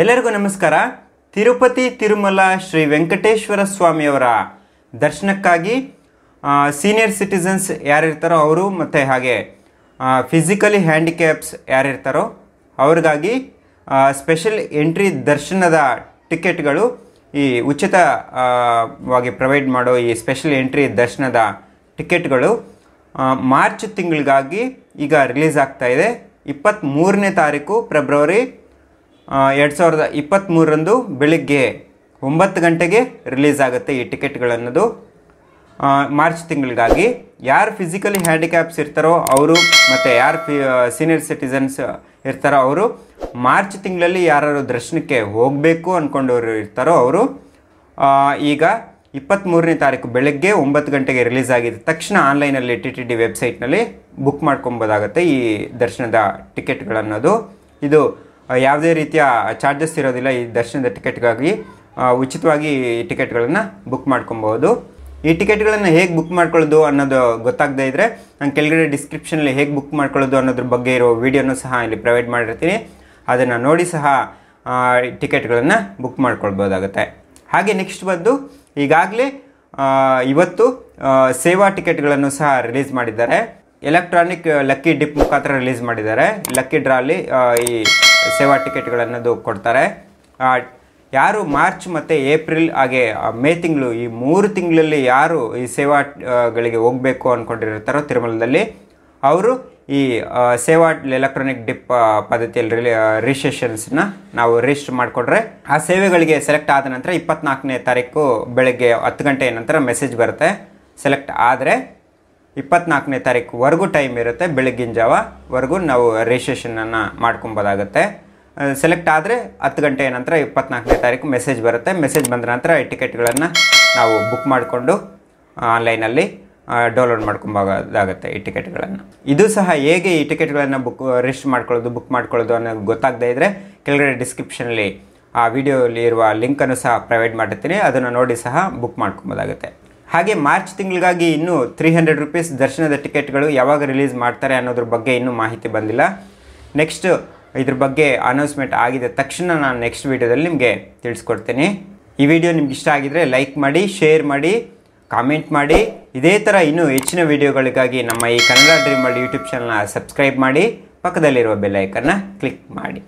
ಎಲ್ಲರಿಗೂ ನಮಸ್ಕಾರ ತಿರುಪತಿ ತಿರುಮಲ ಶ್ರೀ ವೆಂಕಟೇಶ್ವರ ಸ್ವಾಮಿಯವರ ದರ್ಶನಕ್ಕಾಗಿ ಸೀನಿಯರ್ ಸಿಟಿಸನ್ಸ್ ಯಾರಿರ್ತಾರೋ ಅವರು ಮತ್ತು ಹಾಗೆ ಫಿಸಿಕಲಿ ಹ್ಯಾಂಡಿಕ್ಯಾಪ್ಸ್ ಯಾರಿರ್ತಾರೋ ಅವ್ರಿಗಾಗಿ ಸ್ಪೆಷಲ್ ಎಂಟ್ರಿ ದರ್ಶನದ ಟಿಕೆಟ್ಗಳು ಈ ಉಚಿತವಾಗಿ ಪ್ರೊವೈಡ್ ಮಾಡೋ ಈ ಸ್ಪೆಷಲ್ ಎಂಟ್ರಿ ದರ್ಶನದ ಟಿಕೆಟ್ಗಳು ಮಾರ್ಚ್ ತಿಂಗಳಿಗಾಗಿ ಈಗ ರಿಲೀಸ್ ಆಗ್ತಾಯಿದೆ ಇಪ್ಪತ್ತ್ಮೂರನೇ ತಾರೀಕು ಫೆಬ್ರವರಿ ಎರಡು ಸಾವಿರದ ಇಪ್ಪತ್ತ್ಮೂರರಂದು ಬೆಳಿಗ್ಗೆ ಒಂಬತ್ತು ಗಂಟೆಗೆ ರಿಲೀಸ್ ಆಗುತ್ತೆ ಈ ಟಿಕೆಟ್ಗಳನ್ನೋದು ಮಾರ್ಚ್ ತಿಂಗಳಿಗಾಗಿ ಯಾರು ಫಿಸಿಕಲಿ ಹ್ಯಾಂಡಿಕ್ಯಾಪ್ಸ್ ಇರ್ತಾರೋ ಅವರು ಮತ್ತು ಯಾರು ಫಿ ಸೀನಿಯರ್ ಸಿಟಿಸನ್ಸ್ ಇರ್ತಾರೋ ಅವರು ಮಾರ್ಚ್ ತಿಂಗಳಲ್ಲಿ ಯಾರು ದರ್ಶನಕ್ಕೆ ಹೋಗಬೇಕು ಅಂದ್ಕೊಂಡವರು ಇರ್ತಾರೋ ಅವರು ಈಗ ಇಪ್ಪತ್ತ್ಮೂರನೇ ತಾರೀಕು ಬೆಳಗ್ಗೆ ಒಂಬತ್ತು ಗಂಟೆಗೆ ರಿಲೀಸ್ ಆಗಿದ ತಕ್ಷಣ ಆನ್ಲೈನಲ್ಲಿ ಟಿ ಟಿ ಡಿ ವೆಬ್ಸೈಟ್ನಲ್ಲಿ ಬುಕ್ ಮಾಡ್ಕೊಬೋದಾಗತ್ತೆ ಈ ದರ್ಶನದ ಟಿಕೆಟ್ಗಳನ್ನೋದು ಇದು ಯಾವುದೇ ರೀತಿಯ ಚಾರ್ಜಸ್ ಇರೋದಿಲ್ಲ ಈ ದರ್ಶನದ ಟಿಕೆಟ್ಗಾಗಿ ಉಚಿತವಾಗಿ ಟಿಕೆಟ್ಗಳನ್ನು ಬುಕ್ ಮಾಡ್ಕೊಬೋದು ಈ ಟಿಕೆಟ್ಗಳನ್ನು ಹೇಗೆ ಬುಕ್ ಮಾಡ್ಕೊಳ್ಳೋದು ಅನ್ನೋದು ಗೊತ್ತಾಗದೇ ಇದ್ದರೆ ನಾನು ಕೆಳಗಡೆ ಡಿಸ್ಕ್ರಿಪ್ಷನಲ್ಲಿ ಹೇಗೆ ಬುಕ್ ಮಾಡ್ಕೊಳ್ಳೋದು ಅನ್ನೋದ್ರ ಬಗ್ಗೆ ಇರೋ ವೀಡಿಯೋನೂ ಸಹ ಇಲ್ಲಿ ಪ್ರೊವೈಡ್ ಮಾಡಿರ್ತೀನಿ ಅದನ್ನು ನೋಡಿ ಸಹ ಟಿಕೆಟ್ಗಳನ್ನು ಬುಕ್ ಮಾಡ್ಕೊಳ್ಬೋದಾಗುತ್ತೆ ಹಾಗೆ ನೆಕ್ಸ್ಟ್ ಬಂದು ಈಗಾಗಲೇ ಇವತ್ತು ಸೇವಾ ಟಿಕೆಟ್ಗಳನ್ನು ಸಹ ರಿಲೀಸ್ ಮಾಡಿದ್ದಾರೆ ಎಲೆಕ್ಟ್ರಾನಿಕ್ ಲಕ್ಕಿ ಡಿಪ್ ಮುಖಾಂತರ ರಿಲೀಸ್ ಮಾಡಿದ್ದಾರೆ ಲಕ್ಕಿ ಡ್ರಾಲಿ ಈ ಸೇವಾ ಟಿಕೆಟ್ಗಳನ್ನು ಕೊಡ್ತಾರೆ ಯಾರು ಮಾರ್ಚ್ ಮತ್ತು ಏಪ್ರಿಲ್ ಹಾಗೆ ಮೇ ತಿಂಗಳು ಈ ಮೂರು ತಿಂಗಳಲ್ಲಿ ಯಾರು ಈ ಸೇವಾಗಳಿಗೆ ಹೋಗಬೇಕು ಅಂದ್ಕೊಂಡಿರ್ತಾರೋ ತಿರುಮಲದಲ್ಲಿ ಅವರು ಈ ಸೇವಾ ಎಲೆಕ್ಟ್ರಾನಿಕ್ ಡಿಪ್ ಪದ್ಧತಿಯಲ್ಲಿ ರಿಲಿ ರಿಜಿಸ್ಟ್ರೇಷನ್ಸ್ನ ನಾವು ರಿಜಿಸ್ಟರ್ ಮಾಡಿಕೊಂಡ್ರೆ ಆ ಸೇವೆಗಳಿಗೆ ಸೆಲೆಕ್ಟ್ ಆದ ನಂತರ ಇಪ್ಪತ್ನಾಲ್ಕನೇ ತಾರೀಕು ಬೆಳಗ್ಗೆ ಹತ್ತು ಗಂಟೆಯ ನಂತರ ಮೆಸೇಜ್ ಬರುತ್ತೆ ಸೆಲೆಕ್ಟ್ ಆದರೆ ಇಪ್ಪತ್ನಾಲ್ಕನೇ ತಾರೀಕುವರೆಗೂ ಟೈಮ್ ಇರುತ್ತೆ ಬೆಳಗ್ಗಿನ ಜಾವವರೆಗೂ ನಾವು ರಿಜಿಸ್ಟ್ರೇಷನನ್ನು ಮಾಡ್ಕೊಬೋದಾಗುತ್ತೆ ಸೆಲೆಕ್ಟ್ ಆದರೆ ಹತ್ತು ಗಂಟೆಯ ನಂತರ ಇಪ್ಪತ್ನಾಲ್ಕನೇ ತಾರೀಕು ಮೆಸೇಜ್ ಬರುತ್ತೆ ಮೆಸೇಜ್ ಬಂದ ನಂತರ ಟಿಕೆಟ್ಗಳನ್ನು ನಾವು ಬುಕ್ ಮಾಡಿಕೊಂಡು ಆನ್ಲೈನಲ್ಲಿ ಡೌನ್ಲೋಡ್ ಮಾಡ್ಕೊಬೋದಾಗುತ್ತೆ ಈ ಟಿಕೆಟ್ಗಳನ್ನು ಇದು ಸಹ ಹೇಗೆ ಈ ಟಿಕೆಟ್ಗಳನ್ನು ಬುಕ್ ರಿಜಿಸ್ಟರ್ ಮಾಡ್ಕೊಳ್ಳೋದು ಬುಕ್ ಮಾಡ್ಕೊಳ್ಳೋದು ಅನ್ನೋದು ಗೊತ್ತಾಗದೇ ಇದ್ದರೆ ಕೆಳಗಡೆ ಡಿಸ್ಕ್ರಿಪ್ಷನಲ್ಲಿ ಆ ವಿಡಿಯೋಲಿ ಇರುವ ಲಿಂಕನ್ನು ಸಹ ಪ್ರೊವೈಡ್ ಮಾಡಿರ್ತೀನಿ ಅದನ್ನು ನೋಡಿ ಸಹ ಬುಕ್ ಮಾಡ್ಕೊಬೋದಾಗುತ್ತೆ ಹಾಗೆ ಮಾರ್ಚ್ ತಿಂಗಳಿಗಾಗಿ ಇನ್ನೂ ತ್ರೀ ಹಂಡ್ರೆಡ್ ರುಪೀಸ್ ದರ್ಶನದ ಟಿಕೆಟ್ಗಳು ಯಾವಾಗ ರಿಲೀಸ್ ಮಾಡ್ತಾರೆ ಅನ್ನೋದ್ರ ಬಗ್ಗೆ ಇನ್ನೂ ಮಾಹಿತಿ ಬಂದಿಲ್ಲ ನೆಕ್ಸ್ಟ್ ಇದ್ರ ಬಗ್ಗೆ ಅನೌನ್ಸ್ಮೆಂಟ್ ಆಗಿದ ತಕ್ಷಣ ನಾನು ನೆಕ್ಸ್ಟ್ ವೀಡಿಯೋದಲ್ಲಿ ನಿಮಗೆ ತಿಳಿಸ್ಕೊಡ್ತೀನಿ ಈ ವಿಡಿಯೋ ನಿಮ್ಗೆ ಇಷ್ಟ ಆಗಿದರೆ ಲೈಕ್ ಮಾಡಿ ಶೇರ್ ಮಾಡಿ ಕಾಮೆಂಟ್ ಮಾಡಿ ಇದೇ ಥರ ಇನ್ನೂ ಹೆಚ್ಚಿನ ವಿಡಿಯೋಗಳಿಗಾಗಿ ನಮ್ಮ ಈ ಕನ್ನಡ ಡ್ರೀಮ್ ಮಾಡಿ ಯೂಟ್ಯೂಬ್ ಚಾನಲ್ನ ಸಬ್ಸ್ಕ್ರೈಬ್ ಮಾಡಿ ಪಕ್ಕದಲ್ಲಿರುವ ಬೆಲ್ಲೈಕನ್ನ ಕ್ಲಿಕ್ ಮಾಡಿ